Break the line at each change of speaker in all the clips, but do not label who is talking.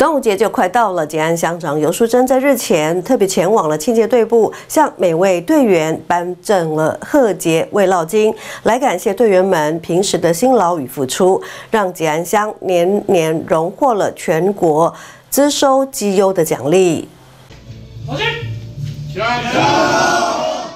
端午节就快到了，吉安乡长尤淑珍在日前特别前往了清洁队部，向每位队员颁赠了贺节慰劳金，来感谢队员们平时的辛劳与付出，让吉安乡年年荣获了全国资收绩优的奖励。小心，起来！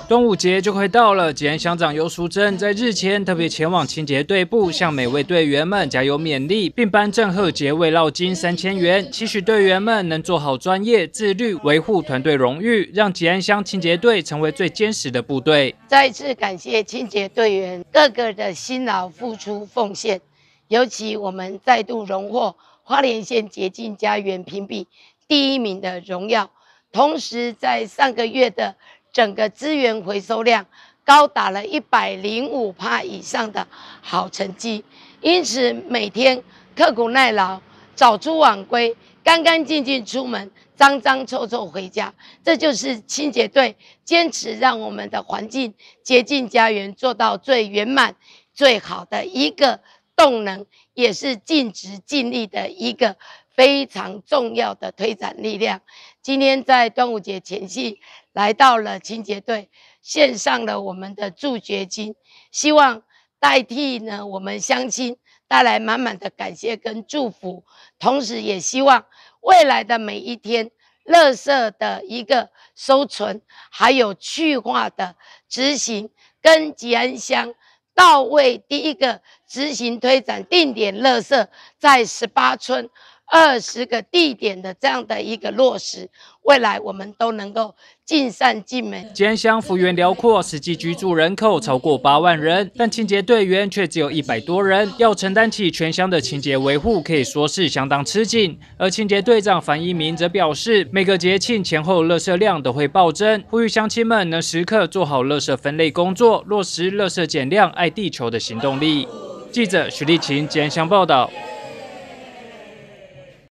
端午节就快到了，吉安乡长尤淑珍在日前特别前往清洁队部，向每位队员们加油勉励，并颁赠贺节慰劳金三千元，期许队员们能做好专业、自律，维护团队荣誉，让吉安乡清洁队成为最坚实的部队。
再次感谢清洁队员个个的辛劳付出奉献，尤其我们再度荣获花莲县洁净家园评比第一名的荣耀，同时在上个月的。整个资源回收量高达了一百零五帕以上的好成绩，因此每天刻苦耐劳、早出晚归、干干净净出门、脏脏臭臭回家，这就是清洁队坚持让我们的环境接近家园，做到最圆满、最好的一个。动能也是尽职尽力的一个非常重要的推展力量。今天在端午节前夕，来到了清洁队，献上了我们的助学金，希望代替呢我们乡亲带来满满的感谢跟祝福。同时也希望未来的每一天，垃圾的一个收存还有去化的执行跟吉安乡。到位，第一个执行推展定点乐色，在十八村。二十个地点的这样的一个落实，未来我们都能够尽善尽美。
尖乡幅员辽阔，实际居住人口超过八万人，但清洁队员却只有一百多人，要承担起全乡的清洁维护，可以说是相当吃紧。而清洁队长樊一鸣则表示，每个节庆前后，垃圾量都会暴增，呼吁乡亲们能时刻做好垃圾分类工作，落实“垃圾减量，爱地球”的行动力。记者许丽琴，尖乡报道。